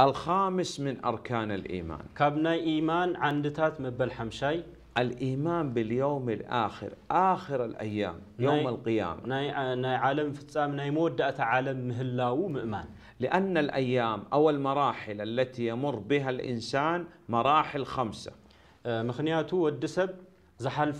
الخامس من أركان الإيمان كابنا إيمان عندتات مبل حمشاي الإيمان باليوم الآخر آخر الأيام يوم ناي القيامة ناي, ناي عالم فتسام ناي مودة عالم مهلاو مؤمن لأن الأيام أو المراحل التي يمر بها الإنسان مراحل خمسة أه، مخنياتو والدسب زحل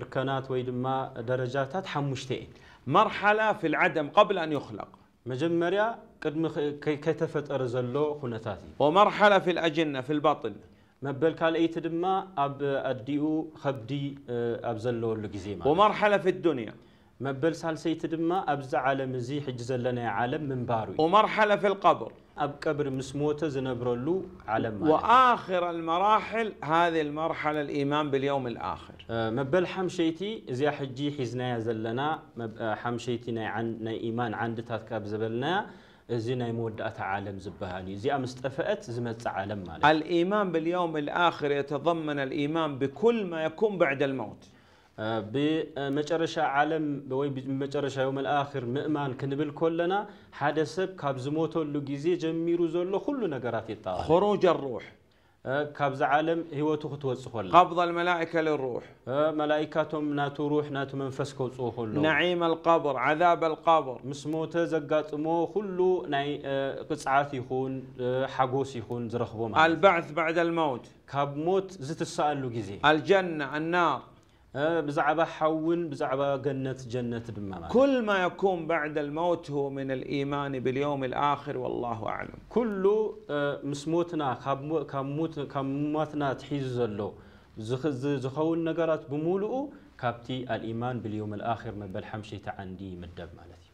እርከናት ወይ ድማ ደረጃታት ሓሙሽተ እየን መርሓላ ፊ ልዓደም ቀብል ኣን ዩኽለቅ مجمريا قد كتفت أرزلو خنثاتي ومرحلة في الأجنة في البطن مبل قال أي تدمى أب أديو خبدي أبزلو لجزيمة ومرحلة في الدنيا مبل سالسيت دما ابزع عالم زي حجز لنا عالم من باروي ومرحلة في القبر اب قبر مسموتة زنبرلو عالم واخر المراحل هذه المرحلة الايمان باليوم الاخر أه مبل حمشيتي زي حجي حزنا زلنا حمشيتي ناي عن ناي ايمان عند تاتكاب زبلنا زينا يمود أتى عالم زبهاني زي أمستفأت زمت عالم مالك الإيمان باليوم الآخر يتضمن الإيمان بكل ما يكون بعد الموت ብመጨረሻ ዓለም ወይ ብመጨረሻ ዮም ልኣኽር ምእማን ክንብል ከለና ሓደ ሰብ ካብ ዝሞተሉ ግዜ ጀሚሩ ዘሎ ኩሉ ነገራት ይጠቃል خروج الروح ካብዚ ዓለም ህይወቱ ክትወፅእ ከሎ قبض الملائكة للروح መላኢካቶም ናቱ ሩሕ ናቱ መንፈስ ከውፅኡ ከሎ نعيم القبر عذاب القبر ምስ ሞተ ዘጋጥሞ ኩሉ ናይ ቅፅዓት ይኹን ሓጎስ ይኹን ዝረኽቦ ማለት البعث بعد الموت ካብ ሞት ዝትሰኣሉ ግዜ الجنة النار بزعبة حون بزعبة جنة جنة دمامة كل ما يكون بعد الموت هو من الإيمان باليوم الآخر والله أعلم كل آه، مسموتنا كموت كموتنا تحيز له زخون نقرات بمولؤ كابتي الإيمان باليوم الآخر من بالحمشي تعندي مدب مالتي